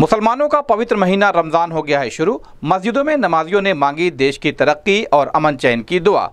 मुसलमानों का पवित्र महीना रमज़ान हो गया है शुरू मस्जिदों में नमाजियों ने मांगी देश की तरक्की और अमन चैन की दुआ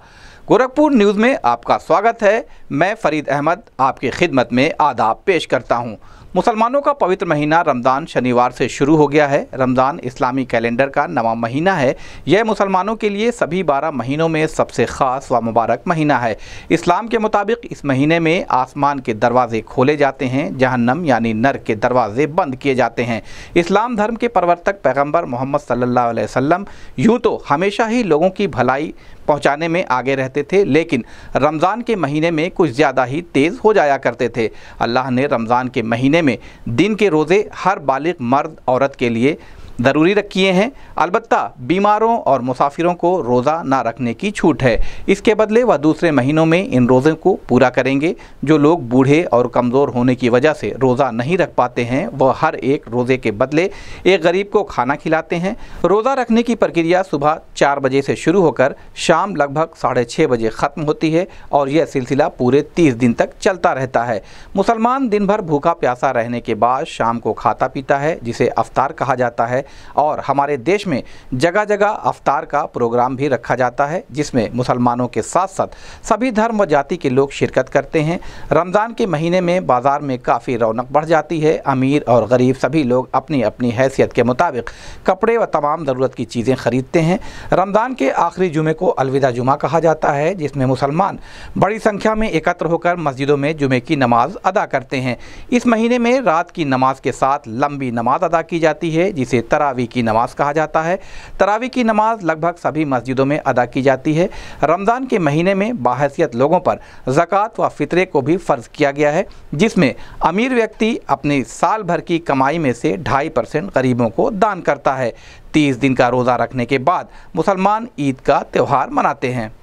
गोरखपुर न्यूज़ में आपका स्वागत है मैं फरीद अहमद आपकी खिदमत में आदाब पेश करता हूँ मुसलमानों का पवित्र महीना रमज़ान शनिवार से शुरू हो गया है रमज़ान इस्लामी कैलेंडर का नवा महीना है यह मुसलमानों के लिए सभी बारह महीनों में सबसे ख़ास व मुबारक महीना है इस्लाम के मुताबिक इस महीने में आसमान के दरवाजे खोले जाते हैं जहन्नम यानी नर के दरवाजे बंद किए जाते हैं इस्लाम धर्म के प्रवर्तक पैगम्बर मोहम्मद सल्ला वम यूँ तो हमेशा ही लोगों की भलाई पहुँचाने में आगे रहते थे लेकिन रमज़ान के महीने में कुछ ज़्यादा ही तेज़ हो जाया करते थे अल्लाह ने रमज़ान के महीने में दिन के रोज़े हर बालिग मर्द औरत के लिए ज़रूरी रखिए हैं अलबत्त बीमारों और मुसाफिरों को रोज़ा ना रखने की छूट है इसके बदले वह दूसरे महीनों में इन रोज़ों को पूरा करेंगे जो लोग बूढ़े और कमज़ोर होने की वजह से रोज़ा नहीं रख पाते हैं वह हर एक रोज़े के बदले एक गरीब को खाना खिलाते हैं रोज़ा रखने की प्रक्रिया सुबह चार बजे से शुरू होकर शाम लगभग साढ़े छः बजे ख़त्म होती है और यह सिलसिला पूरे तीस दिन तक चलता रहता है मुसलमान दिन भर भूखा प्यासा रहने के बाद शाम को खाता पीता है जिसे अफ्तार कहा जाता है और हमारे देश में जगह जगह अफ्तार का प्रोग्राम भी रखा जाता है जिसमें मुसलमानों के साथ साथ सभी धर्म व जाति के लोग शिरकत करते हैं रमज़ान के महीने में बाज़ार में काफ़ी रौनक बढ़ जाती है अमीर और गरीब सभी लोग अपनी अपनी हैसियत के मुताबिक कपड़े व तमाम ज़रूरत की चीज़ें ख़रीदते हैं रमज़ान के आखिरी जुमे को अलविदा जुमा कहा जाता है जिसमें मुसलमान बड़ी संख्या में एकत्र होकर मस्जिदों में जुमे की नमाज अदा करते हैं इस महीने में रात की नमाज के साथ लंबी नमाज अदा की जाती है जिसे तरह तरावी की नमाज़ कहा जाता है तरावी की नमाज़ लगभग सभी मस्जिदों में अदा की जाती है रमज़ान के महीने में बाहसीत लोगों पर ज़क़़त व फितरे को भी फ़र्ज़ किया गया है जिसमें अमीर व्यक्ति अपनी साल भर की कमाई में से ढाई परसेंट गरीबों को दान करता है तीस दिन का रोज़ा रखने के बाद मुसलमान ईद का त्यौहार मनाते हैं